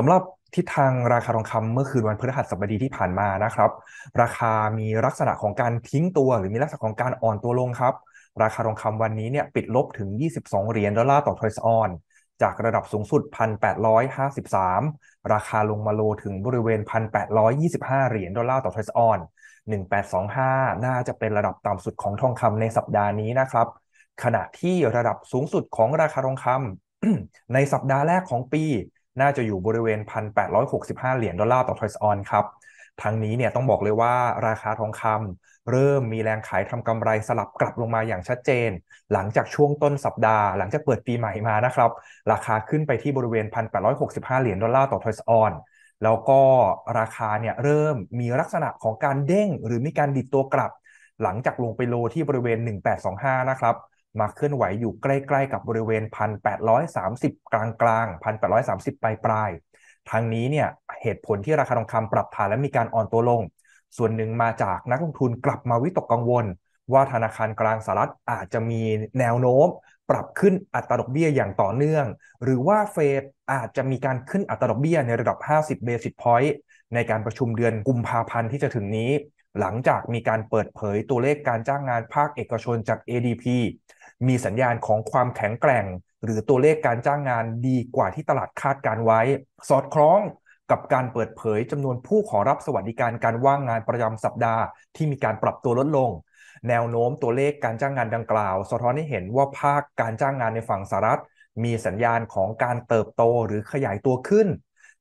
สำหรับทิศทางราคาทองคำเมื่อคืนวันพฤหัสบดีที่ผ่านมานะครับ ราคามีลักษณะของการทิ้งตัวหรือมีลักษณะของการอ่อนตัวลงครับ ราคาทองคำวันนี้เนี่ยปิดลบถึง 22เหรียญดอลลาร์ต่อทอยส์ออนจากระดับสูงสุด 1,853 ราคาลงมาโลถึงบริเวณ1,825เหรียญดอลลาร์ต่อทอยส์ออน1825 น่าจะเป็นระดับต่ำสุดของทองคำในสัปดาห์นี้นะครับ ขณะที่ระดับสูงสุดของราคาทองคำในสัปดาห์แรกของปีน่าจะอยู่บริเวณ 1,865 เหรียญดอลลาร์ต่อทอยส์ออนครับทั้งนี้เนี่ยต้องบอกเลยว่าราคาทองคำเริ่มมีแรงขายทำกำไรสลับกลับลงมาอย่างชัดเจน หลังจากช่วงต้นสัปดาห์หลังจากเปิดปีใหม่มานะครับราคาขึ้นไปที่บริเวณ 1,865 เหรียญดอลลาร์ต่อทอยส์ออนแล้วก็ราคาเนี่ยเริ่มมีลักษณะของการเด้งหรือมีการดิดตัวกลับ หลังจากลงไปโลที่บริเวณ 1825 นะครับมาเคลื่อนไหวอยู่ใกล้ๆกับบริเวณ 1,830 กลางๆ 1,830 ปลายปลายทางนี้เนี่ยเหตุผลที่ราคาทองคำปรับฐานและมีการอ่อนตัวลง ส่วนหนึ่งมาจากนักลงทุนกลับมาวิตกกังวล ว่าธนาคารกลางสหรัฐอาจจะมีแนวโน้มปรับขึ้นอัตราดอกเบี้ยอย่างต่อเนื่อง หรือว่าเฟดอาจจะมีการขึ้นอัตราดอกเบี้ยในระดับ50เบสิสพอยต์ในการประชุมเดือนกุมภาพันธ์ที่จะถึงนี้หลังจากมีการเปิดเผยตัวเลขการจ้างงานภาคเอกชนจาก ADP มีสัญญาณของความแข็งแกร่ง หรือตัวเลขการจ้างงานดีกว่าที่ตลาดคาดการไว้ สอดคล้องกับการเปิดเผยจำนวนผู้ขอรับสวัสดิการการว่างงานประจำสัปดาห์ที่มีการปรับตัวลดลง แนวโน้มตัวเลขการจ้างงานดังกล่าว สะท้อนให้เห็นว่าภาคการจ้างงานในฝั่งสหรัฐ มีสัญญาณของการเติบโตหรือขยายตัวขึ้น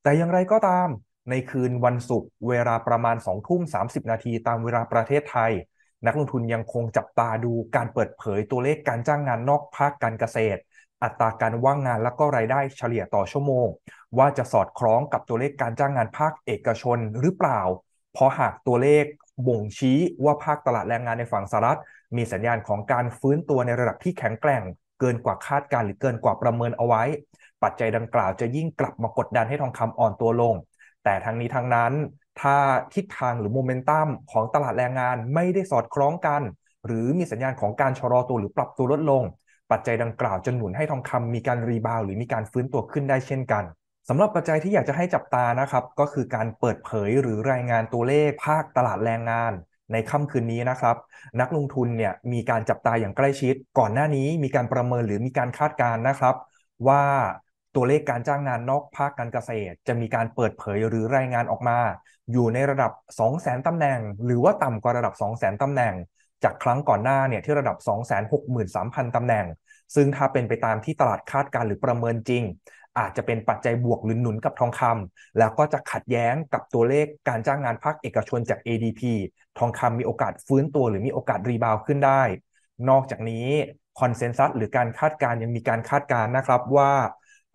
แต่อย่างไรก็ตาม ในคืนวันศุกร์เวลาประมาณ2ทุ่ม30นาทีตามเวลาประเทศไทยนักลงทุนยังคงจับตาดูการเปิดเผยตัวเลขการจ้างงานนอกภาคการเกษตร อัตราการว่างงานและก็รายได้เฉลี่ยต่อชั่วโมง ว่าจะสอดคล้องกับตัวเลขการจ้างงานภาคเอกชนหรือเปล่าเพราะหากตัวเลข บ่งชี้ว่าภาคตลาดแรงงานในฝั่งสหรัฐมีสัญญาณของการฟื้นตัวในระดับที่แข็งแกร่ง เกินกว่าคาดการหรือเกินกว่าประเมินเอาไว้ ปัจจัยดังกล่าวจะยิ่งกลับมากดดันให้ทองคำอ่อนตัวลง แต่ทั้งนี้ทั้งนั้นถ้าทิศทางหรือโมเมนตัมของตลาดแรงงานไม่ได้สอดคล้องกัน หรือมีสัญญาณของการชะลอตัวหรือปรับตัวลดลง ปัจจัยดังกล่าวจะหนุนให้ทองคำมีการรีบาวหรือมีการฟื้นตัวขึ้นได้เช่นกันสำหรับปัจจัยที่อยากจะให้จับตานะครับ ก็คือการเปิดเผยหรือรายงานตัวเลขภาคตลาดแรงงาน ในค่ำคืนนี้นะครับ นักลงทุนเนี่ยมีการจับตาอย่างใกล้ชิด ก่อนหน้านี้มีการประเมินหรือมีการคาดการณ์นะครับว่าตัวเลขการจ้างงานนอกภาคการเกษตร จะมีการเปิดเผยหรือรายงานออกมา อยู่ในระดับ 200,000 ตำแหน่ง หรือว่าต่ำกว่าระดับ 200,000 ตำแหน่ง จากครั้งก่อนหน้าเนี่ยที่ระดับ 263,000 ตำแหน่ง ซึ่งถ้าเป็นไปตามที่ตลาดคาดการหรือประเมินจริง อาจจะเป็นปัจจัยบวกหรือหนุนกับทองคำแล้วก็จะขัดแย้งกับตัวเลขการจ้างงานภาคเอกชนจาก ADP ทองคำมีโอกาสฟื้นตัวหรือมีโอกาสรีบาวขึ้นได้ นอกจากนี้คอนเซนแซสหรือการคาดการยังมีการคาดการนะครับว่า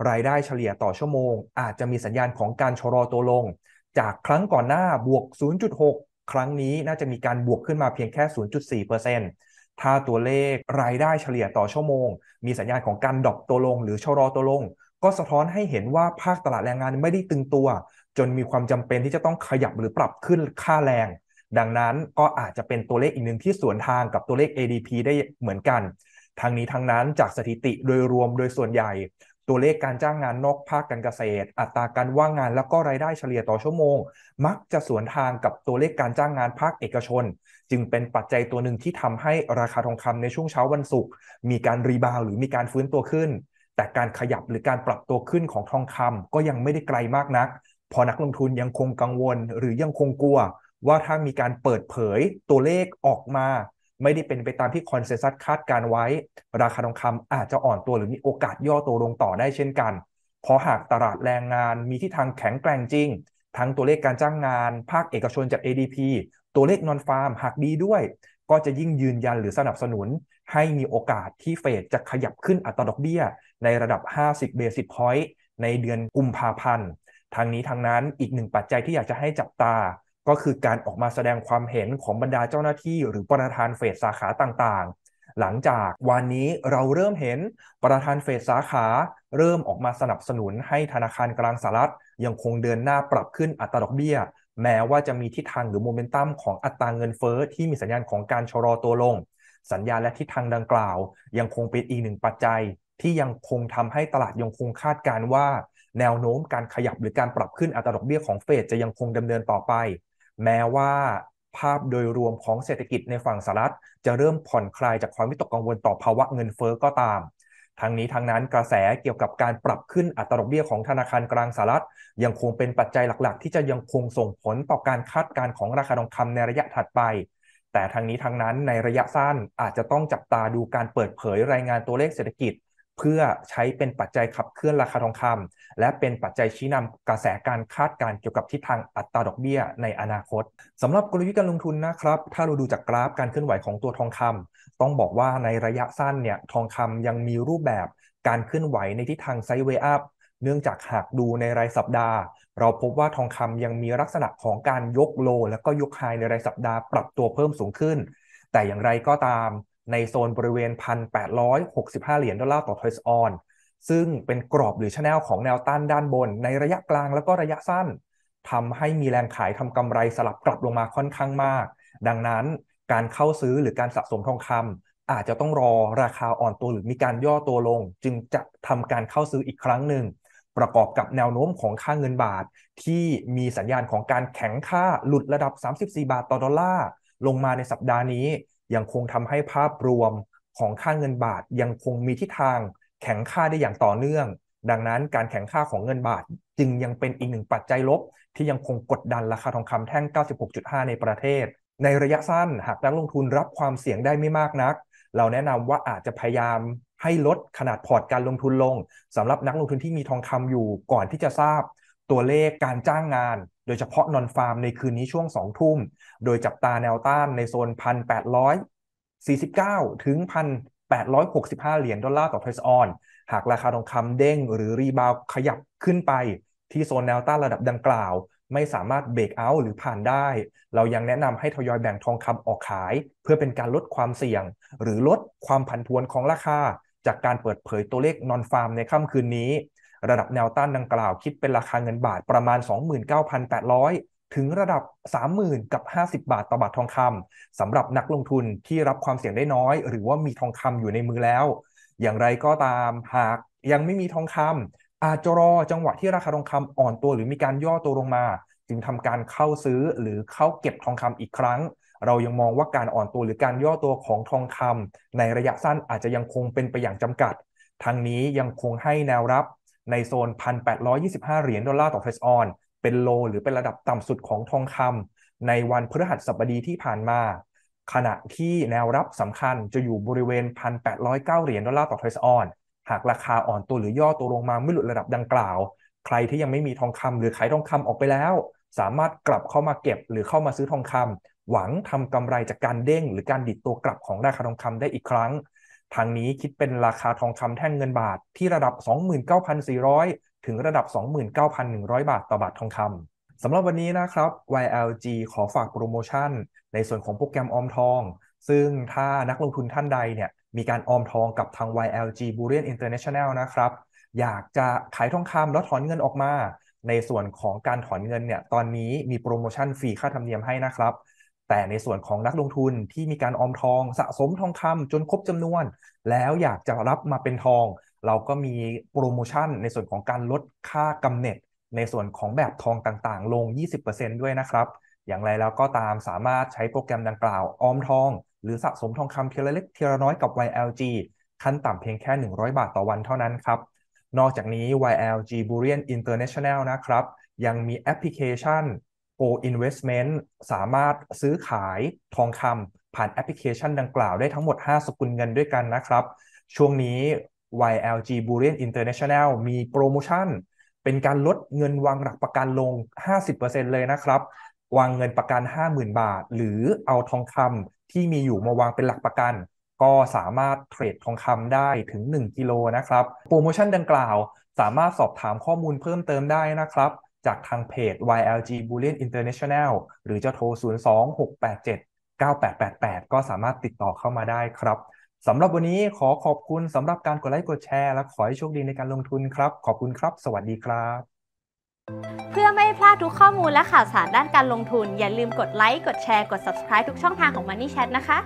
รายได้เฉลี่ยต่อชั่วโมง อาจจะมีสัญญาณของการชะลอตัวลง จากครั้งก่อนหน้าบวก 0.6 ครั้งนี้น่าจะมีการบวกขึ้นมาเพียงแค่ 0.4%ถ้าตัวเลขรายได้เฉลี่ยต่อชั่วโมงมีสัญญาณของการดรอปตัวลงหรือชะลอตัวลง ก็สะท้อนให้เห็นว่าภาคตลาดแรงงานไม่ได้ตึงตัว จนมีความจำเป็นที่จะต้องขยับหรือปรับขึ้นค่าแรงดังนั้นก็อาจจะเป็นตัวเลขอีกหนึ่งที่สวนทางกับตัวเลข ADP ได้เหมือนกันทางนี้ทางนั้นจากสถิติโดยรวมโดยส่วนใหญ่ตัวเลขการจ้างงานนอกภาคการเกษตร อัตราการว่างงานแล้วก็รายได้เฉลี่ยต่อชั่วโมง มักจะสวนทางกับตัวเลขการจ้างงานภาคเอกชน จึงเป็นปัจจัยตัวหนึ่งที่ทำให้ราคาทองคำในช่วงเช้าวันศุกร์มีการรีบาวหรือมีการฟื้นตัวขึ้น แต่การขยับหรือการปรับตัวขึ้นของทองคำ ก็ยังไม่ได้ไกลมากนัก พอนักลงทุนยังคงกังวล หรือยังคงกลัว ว่าถ้ามีการเปิดเผย ตัวเลขออกมาไม่ได้เป็นไปตามที่คอนเซนแซสคาดการไว้ ราคาทองคำอาจจะอ่อนตัวหรือมีโอกาสย่อตัวลงต่อได้เช่นกันเพราะหากตลาดแรงงานมีที่ทางแข็งแกร่งจริง ทั้งตัวเลขการจ้างงาน ภาคเอกชนจาก ADP ตัวเลขนอนฟาร์มหากดีด้วย ก็จะยิ่งยืนยันหรือสนับสนุน ให้มีโอกาสที่เฟดจะขยับขึ้นอัตราดอกเบี้ยในระดับ50 เบสิสพอยต์ในเดือนกุมภาพันธ์ทางนี้ทางนั้นอีกหนึ่งปัจจัยที่อยากจะให้จับตาก็คือการออกมาแสดงความเห็นของบรรดาเจ้าหน้าที่หรือประธานเฟสสาขาต่างๆ หลังจากวันนี้เราเริ่มเห็นประธานเฟสสาขา เริ่มออกมาสนับสนุนให้ธนาคารกลางสหรัฐยังคงเดินหน้าปรับขึ้นอัตราดอกเบี้ยแม้ว่าจะมีทิศทางหรือโมเมนตัม ของอัตราเงินเฟอ้อที่มีสัญญาณของการชะลอตัวลง สัญญาณและทิศทางดังกล่าวยังคงเป็นอีกหนึ่งปัจจัย ที่ยังคงทำให้ตลาดยังคงคาดการว่า แนวโน้มการขยับหรือการปรับขึ้นอัตราดอกเบี้ยของเฟดจะยังคงดำเนินต่อไปแม้ว่าภาพโดยรวมของเศรษฐกิจในฝั่งสหรัฐจะเริ่มผ่อนคลายจากความวิตกกังวลต่อภาวะเงินเฟอ้อก็ตาม ทั้งนี้ทั้งนั้นกระแสเกี่ยวกับการปรับขึ้นอัตราดอกเบี้ยของธนาคารกลางสหรัฐยังคงเป็นปัจจัยหลักๆ ที่จะยังคงส่งผลต่อการคาดการณ์ของราคาทองคำในระยะถัดไป แต่ทั้งนี้ทั้งนั้นในระยะสั้นอาจจะต้องจับตาดูการเปิดเผยรายงานตัวเลขเศรษฐกิจเพื่อใช้เป็นปัจจัยขับเคลื่อนราคาทองคำ และเป็นปัจจัยชี้นำกระแสการคาดการเกี่ยวกับทิศทางอัตราดอกเบี้ยในอนาคต สำหรับกลยุทธ์การลงทุนนะครับ ถ้าเราดูจากกราฟการเคลื่อนไหวของตัวทองคำต้องบอกว่าในระยะสั้นเนี่ยทองคำยังมีรูปแบบการเคลื่อนไหวในทิศทางไซด์เวอัพเนื่องจากหากดูในรายสัปดาห์ เราพบว่าทองคำยังมีลักษณะของการยกโลและก็ยกไฮในรายสัปดาห์ปรับตัวเพิ่มสูงขึ้น แต่อย่างไรก็ตามในโซนบริเวณ1,865เหรียญดอลลาร์ต่อทอยส์ออนซึ่งเป็นกรอบหรือชแนลของแนวต้านด้านบน ในระยะกลางแล้วก็ระยะสั้นทำให้มีแรงขายทำกำไรสลับกลับลงมาค่อนข้างมาก ดังนั้นการเข้าซื้อหรือการสะสมทองคำอาจจะต้องรอราคาอ่อนตัวหรือมีการย่อตัวลง จึงจะทำการเข้าซื้ออีกครั้งหนึ่งประกอบกับแนวโน้มของค่าเงินบาท ที่มีสัญญาณของการแข็งค่าหลุดระดับ34บาทต่อดอลลาร์ลงมาในสัปดาห์นี้ยังคงทำให้ภาพรวมของค่าเงินบาทยังคงมีทิศทางแข็งค่าได้อย่างต่อเนื่อง ดังนั้นการแข็งค่าของเงินบาทจึงยังเป็นอีกหนึ่งปัจจัยลบ ที่ยังคงกดดันราคาทองคำแท่ง 96.5 ในประเทศ ในระยะสั้นหากนักลงทุนรับความเสี่ยงได้ไม่มากนัก เราแนะนำว่าอาจจะพยายามให้ลดขนาดพอร์ตการลงทุนลงสำหรับนักลงทุนที่มีทองคำอยู่ ก่อนที่จะทราบ ตัวเลขการจ้างงานโดยเฉพาะนอนฟาร์มในคืนนี้ช่วง2ทุ่ม โดยจับตาแนวต้านในโซน 1,849 ถึง 1,865เหรียญดอลลาร์ต่อเทรซออน หากราคาทองคำเด้งหรือรีบาวขยับขึ้นไป ที่โซนแนวต้านระดับดังกล่าว ไม่สามารถเบรกเอาท์หรือผ่านได้ เรายังแนะนำให้ทยอยแบ่งทองคำออกขาย เพื่อเป็นการลดความเสี่ยง หรือลดความผันผวนของราคาจากการเปิดเผยตัวเลขนอนฟาร์มในค่ำคืนนี้ระดับแนวต้านดังกล่าวคิดเป็นราคาเงินบาทประมาณ 29,800 ถึงระดับ 30,000กับ 50 บาทต่อบาททองคำสำหรับนักลงทุนที่รับความเสี่ยงได้น้อย หรือว่ามีทองคำอยู่ในมือแล้ว อย่างไรก็ตามหากยังไม่มีทองคำอาจจะรอจังหวะที่ราคาทองคำอ่อนตัวหรือมีการย่อตัวลงมา จึงทำการเข้าซื้อหรือเข้าเก็บทองคำอีกครั้ง เรายังมองว่าการอ่อนตัวหรือการย่อตัวของทองคำาในระยะสั้นอาจจะยังคงเป็นไปอย่างจำากัดทางนี้ยังคงให้แนวรับในโซน 1,825 เหรียญดอลลาร์ต่อเรสออน เป็นโลหรือเป็นระดับต่ำสุดของทองคำในวันพฤหัสบดีที่ผ่านมา ขณะที่แนวรับสำคัญจะอยู่บริเวณ 1,809 เหรียญดอลลาร์ต่อเรสออน หากราคาอ่อนตัวหรือย่อตัวลงมาไม่หลุดระดับดังกล่าว ใครที่ยังไม่มีทองคำหรือขายทองคำออกไปแล้ว สามารถกลับเข้ามาเก็บ หรือเข้ามาซื้อทองคำหวังทำกำไรจากการเด้ง หรือการดิดตัวกลับของราคาทองคำได้อีกครั้งทางนี้คิดเป็นราคาทองคำแท่งเงินบาทที่ระดับ 29,400 ถึงระดับ 29,100 บาทต่อบาททองคำสำหรับวันนี้นะครับ YLG ขอฝากโปรโมชั่นในส่วนของโปรแกรมออมทอง ซึ่งถ้านักลงทุนท่านใดเนี่ยมีการออมทองกับทาง YLG b u l l i o n International นะครับ อยากจะขายทองคำแล้วถอนเงินออกมาในส่วนของการถอนเงินเนี่ยตอนนี้มีโปรโมชั่นฟรีค่าธรรมเนียมให้นะครับแต่ในส่วนของนักลงทุนที่มีการออมทองสะสมทองคำจนครบจำนวน แล้วอยากจะรับมาเป็นทอง เราก็มีโปรโมชั่นในส่วนของการลดค่ากำเนิดในส่วนของแบบทองต่างๆ ลง 20%ด้วยนะครับ อย่างไรแล้วก็ตามสามารถใช้โปรแกรมดังกล่าวออมทอง หรือสะสมทองคำเทียรเล็กเทียรน้อยกับ YLG ขั้นต่ำเพียงแค่ 100 บาทต่อวันเท่านั้นครับนอกจากนี้ YLG Burian International นะครับ ยังมีแอปพลิเคชัน Go Investment สามารถซื้อขายทองคำผ่านแอปพลิเคชันดังกล่าวได้ทั้งหมด 5สกุลเงินด้วยกันนะครับ ช่วงนี้ YLG Bullion International มีโปรโมชั่น เป็นการลดเงินวางหลักประกันลง 50%เลยนะครับ วางเงินประกัน 50,000 บาท หรือเอาทองคำที่มีอยู่มาวางเป็นหลักประกัน ก็สามารถเทรดทองคำได้ถึง1กิโลนะครับ โปรโมชั่นดังกล่าว สามารถสอบถามข้อมูลเพิ่มเติมได้นะครับจากทางเพจ YLG Boolean International หรือจะโทร 026879888 ก็สามารถติดต่อเข้ามาได้ครับ สำหรับวันนี้ขอขอบคุณ สำหรับการกดไลค์กดแชร์และขอให้โชคดีในการลงทุนครับ ขอบคุณครับ สวัสดีครับ เพื่อไม่พลาดทุกข้อมูลและข่าวสารด้านการลงทุน อย่าลืมกดไลค์กดแชร์กด subscribe ทุกช่องทางของ Money Chat นะคะ